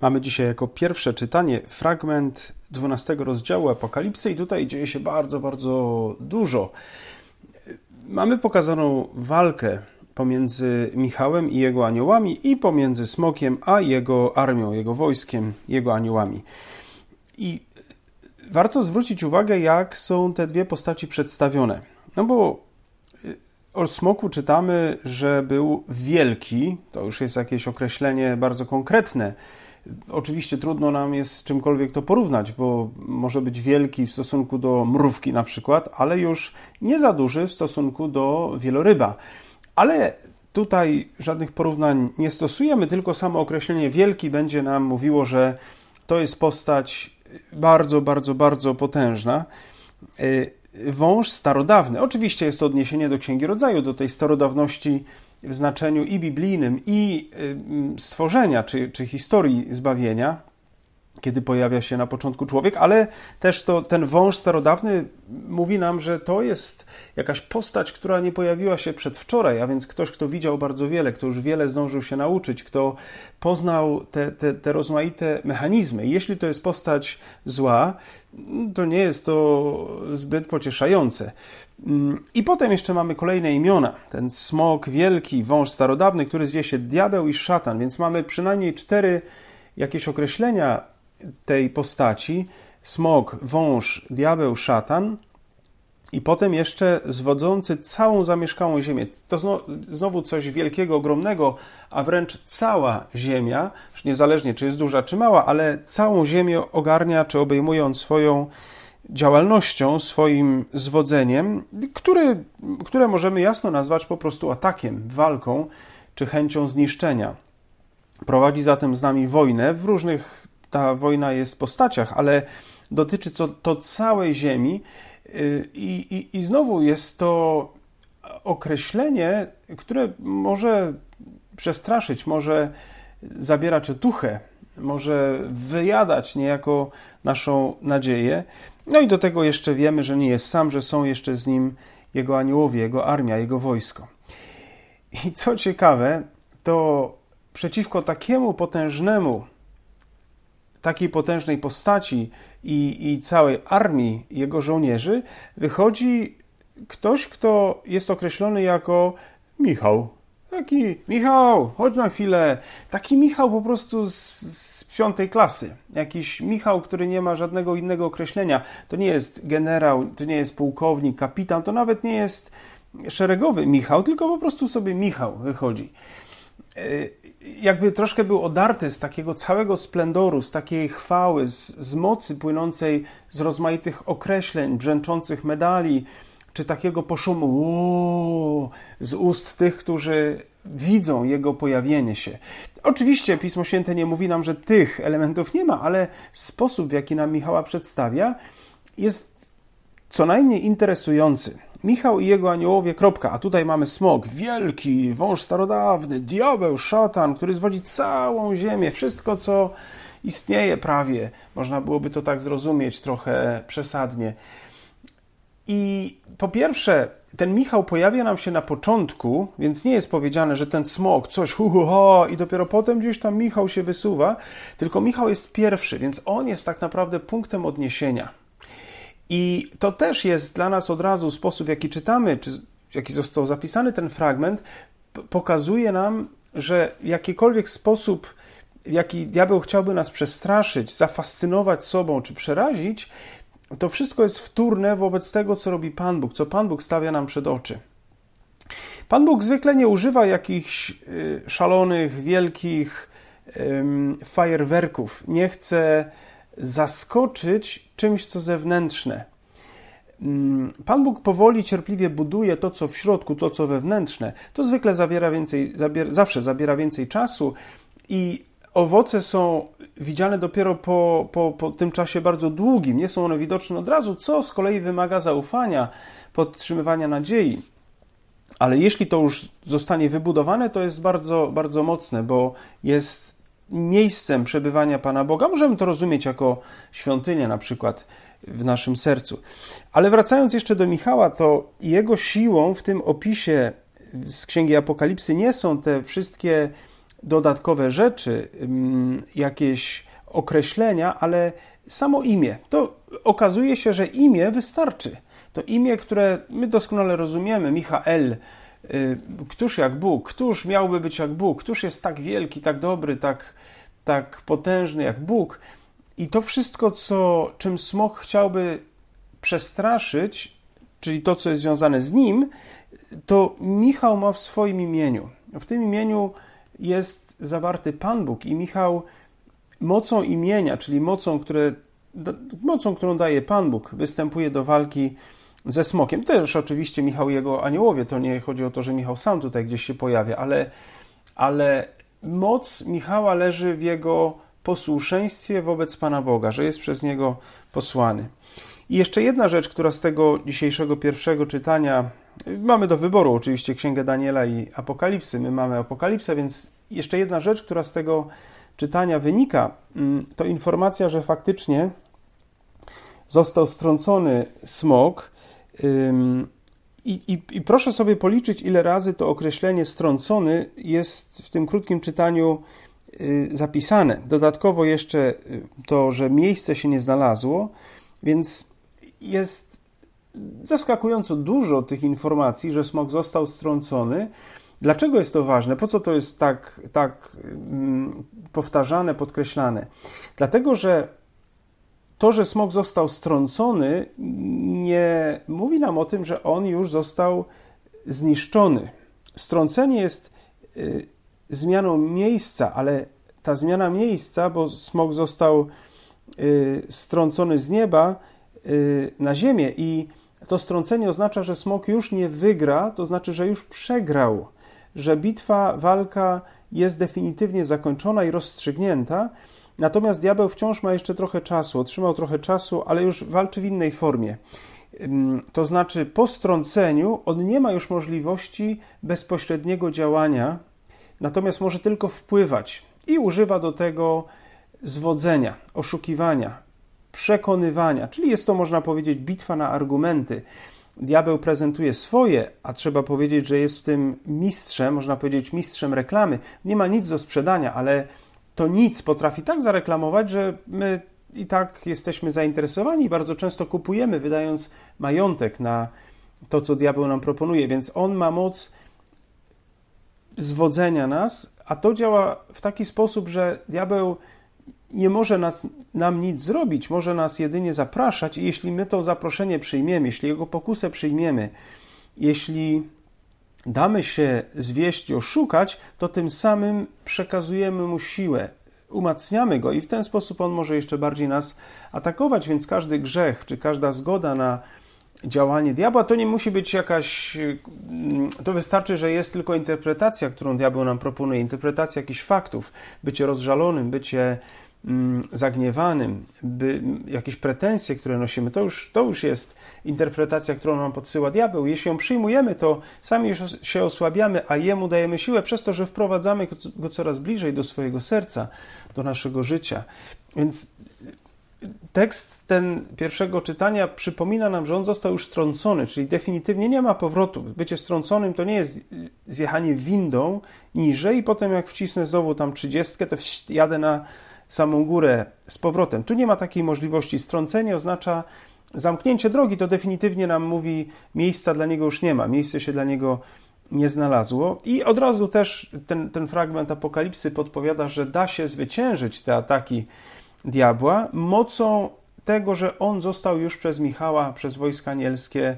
Mamy dzisiaj jako pierwsze czytanie fragment 12 rozdziału Apokalipsy i tutaj dzieje się bardzo, bardzo dużo. Mamy pokazaną walkę pomiędzy Michałem i jego aniołami i pomiędzy Smokiem a jego armią, jego wojskiem, jego aniołami. I warto zwrócić uwagę, jak są te dwie postaci przedstawione. No bo y, o smoku czytamy, że był wielki, to już jest jakieś określenie bardzo konkretne Oczywiście trudno nam jest z czymkolwiek to porównać, bo może być wielki w stosunku do mrówki na przykład, ale już nie za duży w stosunku do wieloryba. Ale tutaj żadnych porównań nie stosujemy, tylko samo określenie wielki będzie nam mówiło, że to jest postać bardzo, bardzo, bardzo potężna. Y, wąż starodawny. Oczywiście jest to odniesienie do Księgi Rodzaju, do tej starodawności w znaczeniu i biblijnym, i y, stworzenia, czy, czy historii zbawienia, kiedy pojawia się na początku człowiek, ale też to, ten wąż starodawny mówi nam, że to jest jakaś postać, która nie pojawiła się przedwczoraj, a więc ktoś, kto widział bardzo wiele, kto już wiele zdążył się nauczyć, kto poznał te, te, te rozmaite mechanizmy. Jeśli to jest postać zła, to nie jest to zbyt pocieszające. Mm, I potem jeszcze mamy kolejne imiona. Ten smok wielki, wąż starodawny, który zwie się diabeł i szatan, więc mamy przynajmniej cztery jakieś określenia tej postaci. Smok, wąż, diabeł, szatan. I potem jeszcze zwodzący całą zamieszkałą ziemię. To znowu coś wielkiego, ogromnego, a wręcz cała ziemia, już niezależnie czy jest duża czy mała, ale całą ziemię ogarnia, czy obejmując swoją działalnością, swoim zwodzeniem, który, które możemy jasno nazwać po prostu atakiem, walką czy chęcią zniszczenia. Prowadzi zatem z nami wojnę w różnych, ta wojna jest postaciach, ale dotyczy to, to całej Ziemi y, i, i, i znowu jest to określenie, które może przestraszyć, może zabierać otuchę, może wyjadać niejako naszą nadzieję. No i do tego jeszcze wiemy, że nie jest sam, że są jeszcze z nim jego aniołowie, jego armia, jego wojsko. I co ciekawe, to przeciwko takiemu potężnemu, takiej potężnej postaci i, i całej armii jego żołnierzy wychodzi ktoś, kto jest określony jako Michał. Taki Michał, chodź na chwilę. Taki Michał po prostu z, z piątej klasy. Jakiś Michał, który nie ma żadnego innego określenia. To nie jest generał, to nie jest pułkownik, kapitan, to nawet nie jest szeregowy Michał, tylko po prostu sobie Michał wychodzi. E, jakby troszkę był odarty z takiego całego splendoru, z takiej chwały, z, z mocy płynącej z rozmaitych określeń, brzęczących medali, czy takiego poszumu z ust tych, którzy widzą jego pojawienie się. Oczywiście Pismo Święte nie mówi nam, że tych elementów nie ma, ale sposób, w jaki nam Michała przedstawia, jest co najmniej interesujący. Michał i jego aniołowie, kropka. A tutaj mamy smog, wielki, wąż starodawny, diabeł, szatan, który zwodzi całą ziemię, wszystko, co istnieje prawie. Można byłoby to tak zrozumieć trochę przesadnie. I po pierwsze, ten Michał pojawia nam się na początku, więc nie jest powiedziane, że ten smok coś hu, hu, hu i dopiero potem gdzieś tam Michał się wysuwa, tylko Michał jest pierwszy, więc on jest tak naprawdę punktem odniesienia. I to też jest dla nas od razu sposób, w jaki czytamy, czy jaki został zapisany ten fragment, pokazuje nam, że jakikolwiek sposób, w jaki diabeł chciałby nas przestraszyć, zafascynować sobą czy przerazić, to wszystko jest wtórne wobec tego, co robi Pan Bóg, co Pan Bóg stawia nam przed oczy. Pan Bóg zwykle nie używa jakichś y, szalonych, wielkich fajerwerków. Nie chce zaskoczyć czymś, co zewnętrzne. Mm, Pan Bóg powoli, cierpliwie buduje to, co w środku, to, co wewnętrzne. To zwykle zawiera więcej, zabier, zawsze zabiera więcej czasu i owoce są widziane dopiero po, po, po tym czasie bardzo długim, nie są one widoczne od razu, co z kolei wymaga zaufania, podtrzymywania nadziei. Ale jeśli to już zostanie wybudowane, to jest bardzo, bardzo mocne, bo jest miejscem przebywania Pana Boga. Możemy to rozumieć jako świątynię na przykład w naszym sercu. Ale wracając jeszcze do Michała, to jego siłą w tym opisie z Księgi Apokalipsy nie są te wszystkie dodatkowe rzeczy, mm, jakieś określenia, ale samo imię. To okazuje się, że imię wystarczy. To imię, które my doskonale rozumiemy, Michael, y, któż jak Bóg, któż miałby być jak Bóg, któż jest tak wielki, tak dobry, tak, tak potężny jak Bóg. I to wszystko, co, czym smok chciałby przestraszyć, czyli to, co jest związane z nim, to Michał ma w swoim imieniu. W tym imieniu jest zawarty Pan Bóg i Michał mocą imienia, czyli mocą, które, mocą którą daje Pan Bóg, występuje do walki ze smokiem. Też oczywiście Michał i jego aniołowie, to nie chodzi o to, że Michał sam tutaj gdzieś się pojawia, ale, ale moc Michała leży w jego posłuszeństwie wobec Pana Boga, że jest przez niego posłany. I jeszcze jedna rzecz, która z tego dzisiejszego pierwszego czytania, mamy do wyboru oczywiście Księgę Daniela i Apokalipsy, my mamy Apokalipsę, więc jeszcze jedna rzecz, która z tego czytania wynika, mm, to informacja, że faktycznie został strącony smok. I, i, I, proszę sobie policzyć, ile razy to określenie strącony jest w tym krótkim czytaniu y, zapisane. Dodatkowo jeszcze y, to, że miejsce się nie znalazło, więc jest zaskakująco dużo tych informacji, że smog został strącony. Dlaczego jest to ważne? Po co to jest tak, tak mm, powtarzane, podkreślane? Dlatego, że to, że smog został strącony, nie mówi nam o tym, że on już został zniszczony. Strącenie jest y, zmianą miejsca, ale ta zmiana miejsca, bo smog został y, strącony z nieba, Y, na ziemię i to strącenie oznacza, że smok już nie wygra, to znaczy, że już przegrał, że bitwa, walka jest definitywnie zakończona i rozstrzygnięta. Natomiast diabeł wciąż ma jeszcze trochę czasu, otrzymał trochę czasu, ale już walczy w innej formie. To znaczy, po strąceniu on nie ma już możliwości bezpośredniego działania, natomiast może tylko wpływać i używa do tego zwodzenia, oszukiwania, przekonywania, czyli jest to, można powiedzieć, bitwa na argumenty. Diabeł prezentuje swoje, a trzeba powiedzieć, że jest w tym mistrzem, można powiedzieć, mistrzem reklamy. Nie ma nic do sprzedania, ale to nic potrafi tak zareklamować, że my i tak jesteśmy zainteresowani i bardzo często kupujemy, wydając majątek na to, co diabeł nam proponuje, więc on ma moc zwodzenia nas, a to działa w taki sposób, że diabeł nie może nas, nam nic zrobić, może nas jedynie zapraszać i jeśli my to zaproszenie przyjmiemy, jeśli jego pokusę przyjmiemy, jeśli damy się zwieść, oszukać, to tym samym przekazujemy mu siłę, umacniamy go i w ten sposób on może jeszcze bardziej nas atakować, więc każdy grzech czy każda zgoda na działanie diabła to nie musi być jakaś mm, to wystarczy, że jest tylko interpretacja, którą diabeł nam proponuje, interpretacja jakichś faktów, bycie rozżalonym, bycie Mm, zagniewanym, by jakieś pretensje, które nosimy, to już, to już jest interpretacja, którą nam podsyła diabeł. Jeśli ją przyjmujemy, to sami już się osłabiamy, a jemu dajemy siłę przez to, że wprowadzamy go coraz bliżej do swojego serca, do naszego życia. Więc tekst ten pierwszego czytania przypomina nam, że on został już strącony, czyli definitywnie nie ma powrotu. Bycie strąconym to nie jest zjechanie windą niżej i potem jak wcisnę znowu tam trzydziestkę, to jadę na samą górę z powrotem. Tu nie ma takiej możliwości. Strącenie oznacza zamknięcie drogi, to definitywnie nam mówi, miejsca dla niego już nie ma, miejsce się dla niego nie znalazło. I od razu też ten, ten fragment Apokalipsy podpowiada, że da się zwyciężyć te ataki diabła mocą tego, że on został już przez Michała, przez wojska anielskie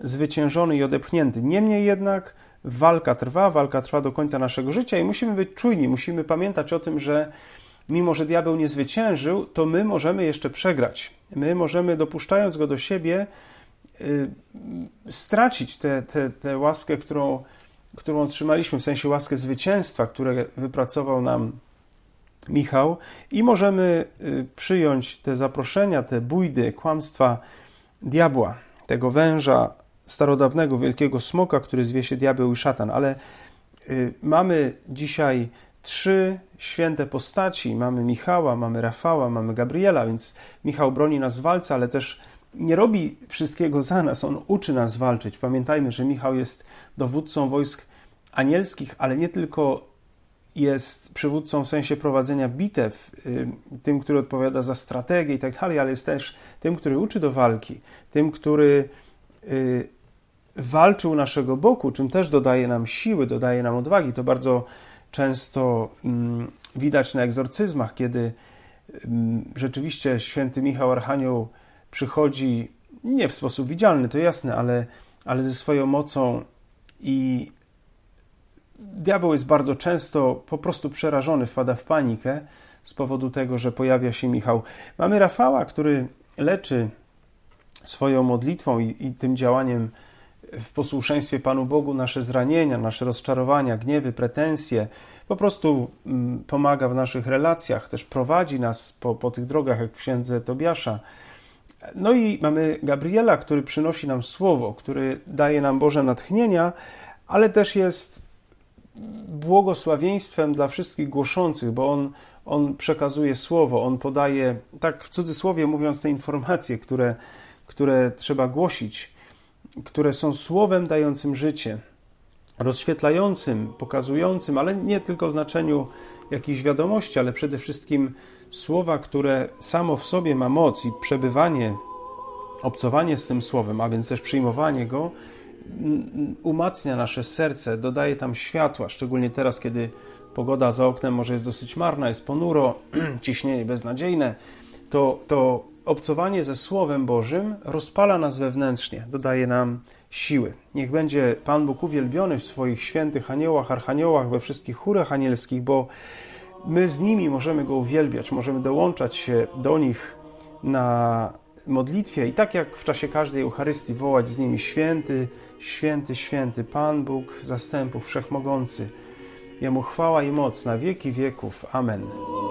zwyciężony i odepchnięty. Niemniej jednak walka trwa, walka trwa do końca naszego życia i musimy być czujni, musimy pamiętać o tym, że mimo że diabeł nie zwyciężył, to my możemy jeszcze przegrać. My możemy, dopuszczając go do siebie, y, stracić tę te, te, te łaskę, którą, którą otrzymaliśmy, w sensie łaskę zwycięstwa, które wypracował nam Michał, i możemy y, przyjąć te zaproszenia, te bójdy, kłamstwa diabła, tego węża starodawnego, wielkiego smoka, który zwie się diabeł i szatan. Ale y, mamy dzisiaj trzy święte postaci. Mamy Michała, mamy Rafała, mamy Gabriela, więc Michał broni nas w walce, ale też nie robi wszystkiego za nas, on uczy nas walczyć. Pamiętajmy, że Michał jest dowódcą wojsk anielskich, ale nie tylko jest przywódcą w sensie prowadzenia bitew, y, tym, który odpowiada za strategię i tak dalej, ale jest też tym, który uczy do walki, tym, który y, walczył naszego boku, czym też dodaje nam siły, dodaje nam odwagi. To bardzo często mm, widać na egzorcyzmach, kiedy mm, rzeczywiście święty Michał Archanioł przychodzi nie w sposób widzialny, to jasne, ale, ale ze swoją mocą i diabeł jest bardzo często po prostu przerażony, wpada w panikę z powodu tego, że pojawia się Michał. Mamy Rafała, który leczy swoją modlitwą i, i tym działaniem w posłuszeństwie Panu Bogu nasze zranienia, nasze rozczarowania, gniewy, pretensje, po prostu mm, pomaga w naszych relacjach, też prowadzi nas po, po tych drogach, jak w księdze Tobiasza. No i mamy Gabriela, który przynosi nam słowo, który daje nam Boże natchnienia, ale też jest błogosławieństwem dla wszystkich głoszących, bo on, on przekazuje słowo, on podaje, tak w cudzysłowie mówiąc, te informacje, które, które trzeba głosić które są słowem dającym życie, rozświetlającym, pokazującym, ale nie tylko w znaczeniu jakichś wiadomości, ale przede wszystkim słowa, które samo w sobie ma moc i przebywanie, obcowanie z tym słowem, a więc też przyjmowanie go, umacnia nasze serce, dodaje tam światła, szczególnie teraz, kiedy pogoda za oknem może jest dosyć marna, jest ponuro, ciśnienie beznadziejne to, to obcowanie ze Słowem Bożym rozpala nas wewnętrznie, dodaje nam siły. Niech będzie Pan Bóg uwielbiony w swoich świętych aniołach, archaniołach, we wszystkich chórach anielskich, bo my z nimi możemy Go uwielbiać, możemy dołączać się do nich na modlitwie i tak jak w czasie każdej Eucharystii wołać z nimi święty, święty, święty Pan Bóg zastępów wszechmogący. Jemu chwała i moc na wieki wieków. Amen.